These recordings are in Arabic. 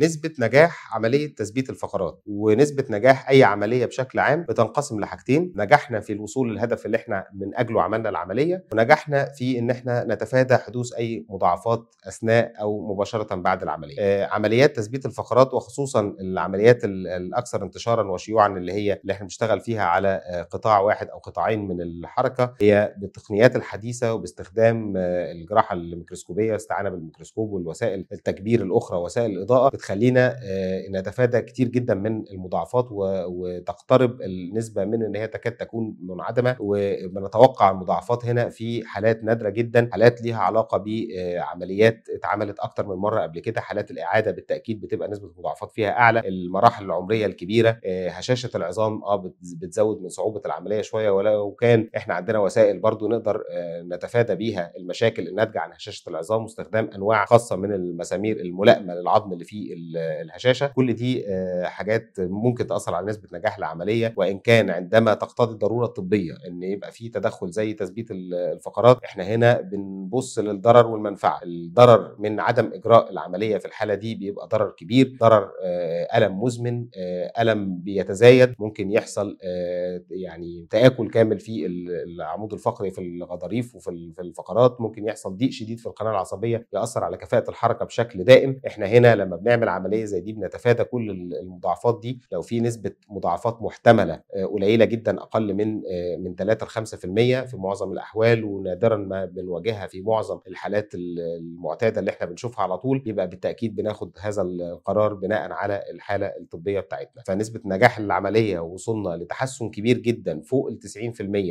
نسبة نجاح عملية تثبيت الفقرات ونسبة نجاح أي عملية بشكل عام بتنقسم لحاجتين نجاحنا في الوصول للهدف اللي احنا من أجله عملنا العملية ونجاحنا في إن احنا نتفادى حدوث أي مضاعفات أثناء أو مباشرة بعد العملية آه عمليات تثبيت الفقرات وخصوصا العمليات الأكثر انتشارا وشيوعا اللي هي اللي احنا بنشتغل فيها على آه، قطاع واحد أو قطاعين من الحركة هي بالتقنيات الحديثة وباستخدام آه، الجراحة الميكروسكوبية استعانة بالميكروسكوب والوسائل التكبير الأخرى وسائل الإضاءة بتخلينا آه، نتفادى كتير جدا من المضاعفات وتقترب النسبه من ان هي تكاد تكون منعدمه وبنتوقع المضاعفات هنا في حالات نادره جدا حالات ليها علاقه بعمليات آه، اتعملت اكتر من مره قبل كده حالات الاعاده بالتاكيد بتبقى نسبه المضاعفات فيها اعلى المراحل العمريه الكبيره آه، هشاشه العظام اه بتزود من صعوبه العمليه شويه ولو كان احنا عندنا وسائل برضو نقدر نتفادى بيها المشاكل الناتجه عن هشاشه العظام واستخدام انواع خاصه من المسامير الملائمه للعظم اللي فيه الهشاشه كل دي آه، حاجات ممكن تاثر على نسبه نجاح العمليه وان كان عندما تقتضي الضروره الطبيه ان يبقى في تدخل زي تثبيت الفقرات احنا هنا بنبص للضرر والمنفعه الضرر من عدم اجراء العمليه في الحاله دي بيبقى ضرر كبير ضرر آه، الم مزمن آه، الم بيتزايد ممكن يحصل يعني تاكل كامل في العمود الفقري في الغضاريف وفي الفقرات ممكن يحصل ضيق شديد في القناه العصبيه ياثر على كفاءه الحركه بشكل دائم احنا هنا لما بنعمل بنعمل عمليه زي دي بنتفادى كل المضاعفات دي لو في نسبه مضاعفات محتمله آه، قليله جدا اقل من آه، من 3 ل 5% في معظم الاحوال ونادرا ما بنواجهها في معظم الحالات المعتاده اللي احنا بنشوفها على طول يبقى بالتاكيد بناخد هذا القرار بناء على الحاله الطبيه بتاعتنا فنسبه نجاح العمليه وصلنا لتحسن كبير جدا فوق ال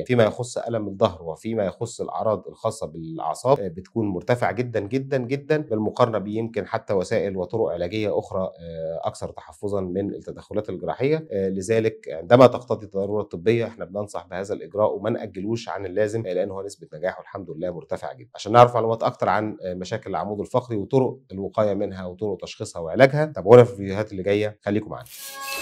90% فيما يخص الم الظهر وفيما يخص الاعراض الخاصه بالاعصاب آه، بتكون مرتفعه جدا جدا جدا بالمقارنه بيمكن حتى وسائل وطرق علاجيه جراحيه اخرى آه، اكثر تحفظا من التدخلات الجراحيه آه، لذلك عندما تقتضي الضروره الطبيه احنا بننصح بهذا الاجراء وما ناجلوش عن اللازم لان هو نسبه نجاحه الحمد لله مرتفعه جدا عشان نعرف معلومات اكثر عن آه، مشاكل العمود الفقري وطرق الوقايه منها وطرق تشخيصها وعلاجها تابعونا في الفيديوهات اللي جايه خليكم معانا